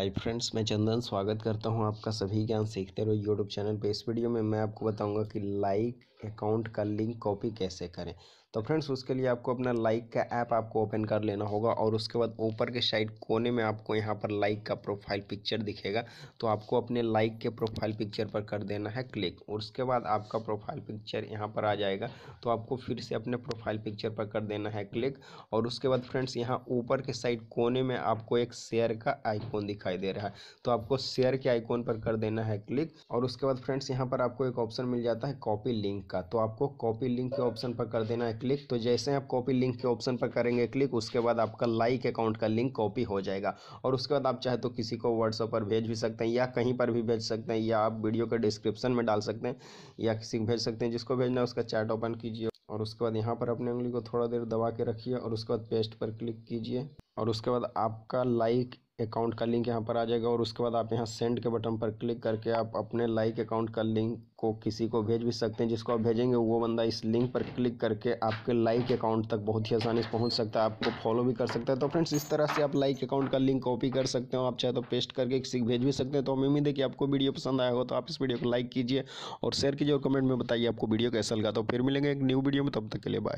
hi friends मैं चंदन स्वागत करता हूं आपका सभी ज्ञान सीखते रहो यूट्यूब चैनल पे इस वीडियो में मैं आपको बताऊंगा कि लाइक अकाउंट का लिंक कॉपी कैसे करें तो फ्रेंड्स उसके लिए आपको अपना लाइक का ऐप आपको ओपन कर लेना होगा और उसके बाद ऊपर के साइड कोने में आपको यहाँ पर लाइक का प्रोफाइल पिक्चर दिखेगा तो आपको अपने लाइक के प्रोफाइल पिक्चर पर कर देना है क्लिक और उसके बाद आपका प्रोफाइल पिक्चर यहाँ पर आ जाएगा तो आपको फिर से अपने प्रोफाइल पिक्चर पर कर देना है क्लिक और उसके बाद फ्रेंड्स यहाँ ऊपर के साइड कोने में आपको एक शेयर का आइकॉन दिखाई दे रहा है तो आपको शेयर के आइकॉन पर कर देना है क्लिक और उसके बाद फ्रेंड्स यहाँ पर आपको एक ऑप्शन मिल जाता है कॉपी लिंक का तो आपको कॉपी लिंक के ऑप्शन पर कर देना है क्लिक तो जैसे आप कॉपी लिंक के ऑप्शन पर करेंगे क्लिक उसके बाद आपका लाइक अकाउंट का लिंक कॉपी हो जाएगा और उसके बाद आप चाहे तो किसी को व्हाट्सअप पर भेज भी सकते हैं या कहीं पर भी भेज सकते हैं या आप वीडियो के डिस्क्रिप्शन में डाल सकते हैं या किसी को भेज सकते हैं जिसको भेजना है उसका चैट ओपन कीजिए और उसके बाद यहाँ पर अपनी उंगली को थोड़ा देर दबा के रखिए और उसके बाद पेस्ट पर क्लिक कीजिए और उसके बाद आपका लाइक अकाउंट का लिंक यहाँ पर आ जाएगा और उसके बाद आप यहाँ सेंड के बटन पर क्लिक करके आप अपने लाइक अकाउंट का लिंक को किसी को भेज भी सकते हैं जिसको आप भेजेंगे वो बंदा इस लिंक पर क्लिक करके आपके लाइक अकाउंट तक बहुत ही आसानी से पहुँच सकता है आपको फॉलो भी कर सकता है तो फ्रेंड्स इस तरह से आप लाइक अकाउंट का लिंक कॉपी कर सकते हो आप चाहे तो पेस्ट करके किसी भेज भी सकते हैं तो हमें उम्मीद है कि आपको वीडियो पसंद आया हो तो आप इस वीडियो को लाइक कीजिए और शेयर कीजिए और कमेंट में बताइए आपको वीडियो कैसा लगा तो फिर मिलेंगे एक न्यू वीडियो में तब तक के लिए बाय